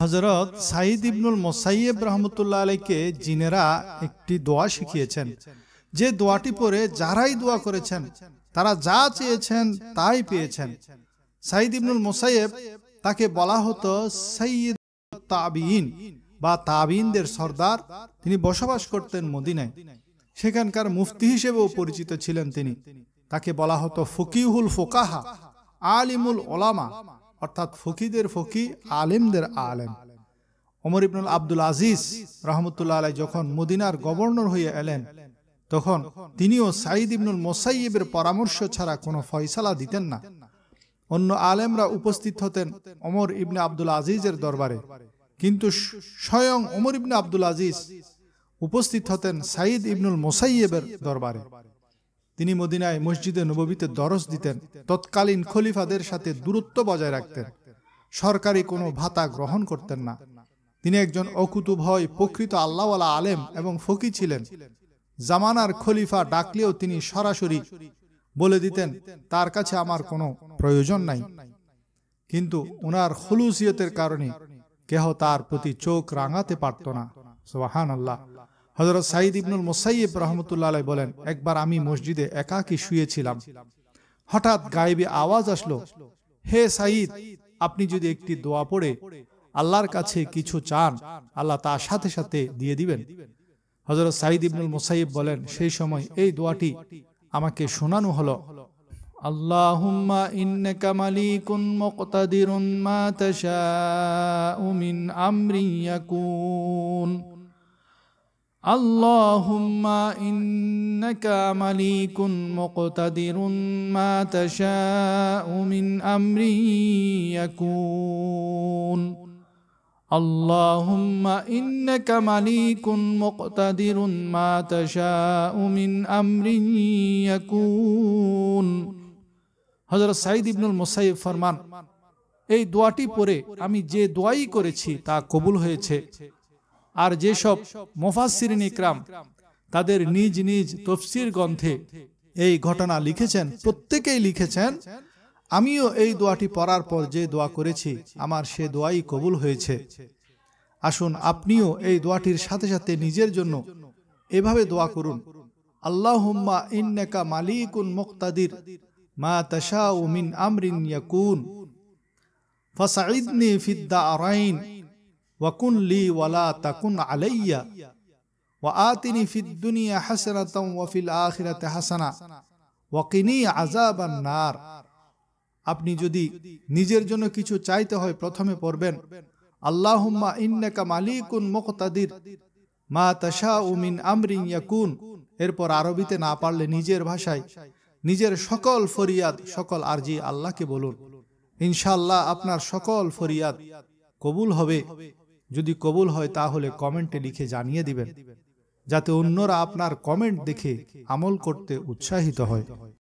হজরত সাঈদ ইবনুল মোসাইব রহমতুল্লাহ আলীকে জিনেরা একটি দোয়া শিখিয়েছেন যে দোয়াটি পরে যারাই দোয়া করেছেন তারা যা চেয়েছেন তাই পেয়েছেন সাঈদ ইবনুল মোসাইব তাকে বলা হতো সৈয়দ তাবিন বা তাবিনদের সর্দার তিনি বসবাস করতেন মদিনায় সেখানকার মুফতি হিসেবেও পরিচিত ছিলেন তিনি তাকে বলা হতো ফকিহুল ফোকাহা আলিমুল ওলামা অর্থাৎ ফকিদের ফকি আলেমদের আলেম ওমর ইবনুল আব্দুল আজিজ রহমতুল্লাহ আলাই যখন মদিনার গভর্নর হয়ে এলেন তখন তিনিও সাঈদ ইবনুল মোসাইবের পরামর্শ ছাড়া কোনো ফয়সালা দিতেন না অন্য আলেমরা উপস্থিত হতেন অমর ইবনে আব্দুল আজিজের দরবারে কিন্তু স্বয়ং অমর ইবনে আব্দুল আজিজ উপস্থিত হতেন সাঈদ ইবনুল মোসাইয়েবের দরবারে তিনি মদিনায় মসজিদে নবীতে দরস দিতেন তৎকালীন খলিফাদের সাথে দূরত্ব বজায় রাখতেন সরকারি কোনো ভাতা গ্রহণ করতেন না তিনি একজন অকুতুভয় প্রকৃত আল্লাহওয়ালা আলেম এবং ফকি ছিলেন জামানার খলিফা ডাকলেও তিনি সরাসরি বলে দিতেন তার কাছে আমার কোনো প্রয়োজন নাই কিন্তু ওনার হলুসিয়তের কারণে কেহ তার প্রতি চোখ রাঙাতে পারত না সোহান আল্লাহ হজরত সাইদ ইবনুল মোসাইব রহমতুল্লাহ আলাই বলেন একবার আমি মসজিদে একাকি শুয়েছিলাম হঠাৎ গায়েবে আওয়াজ আসলো হে সাইদ আপনি যদি একটি দোয়া পড়ে আল্লাহর কাছে কিছু চান আল্লাহ তার সাথে সাথে দিয়ে দিবেন হজরত সাইদ ইবনুল মুসাইব বলেন সেই সময় এই দোয়াটি আমাকে শোনানো হলো আল্লাহুম্মা ইন্নাকা মালিকুন মুকতাদিরুন মা তাশাউ মিন ইয়াকুন اللهم انك مليك مقتدر ما تشاء من امري يكون اللهم انك مليك مقتدر ما تشاء من امري يكون হযরত সাইদ ইবনুল মুসাইব ফরমান এই দোয়াটি পড়ে আমি যে দোয়াই করেছি তা কবুল হয়েছে আর যেসব মোফাসির ইকরাম তাদের নিজ নিজ তফসির গ্রন্থে এই ঘটনা লিখেছেন প্রত্যেকেই লিখেছেন আমিও এই দোয়াটি পড়ার পর যে দোয়া করেছি আমার সে দোয়াই কবুল হয়েছে আসুন আপনিও এই দোয়াটির সাথে সাথে নিজের জন্য এভাবে দোয়া করুন আল্লাহুম্মা ইন্নাকা মালিকুন মুক্তাদির মা তাশাউ মিন আমরিন ইয়াকুন ফাসাইদনি ফিদ দারাইন ওয়াকুন আপনি যদি নিজের জন্য কিছু চাইতে হয় প্রথমে পড়বেন আল্লাহুম্মা ইন্নাকা মালিকুন মা তাশা আমরিন ইয়াকুন এরপর আরবিতে না পারলে নিজের ভাষায় নিজের সকল ফরিয়াদ সকল আরজি আল্লাহকে বলুন ইনশাআল্লাহ আপনার সকল ফরিয়াদ কবুল হবে যদি কবুল হয় তাহলে কমেন্টে লিখে জানিয়ে দিবেন যাতে অন্যরা আপনার কমেন্ট দেখে আমল করতে উৎসাহিত হয়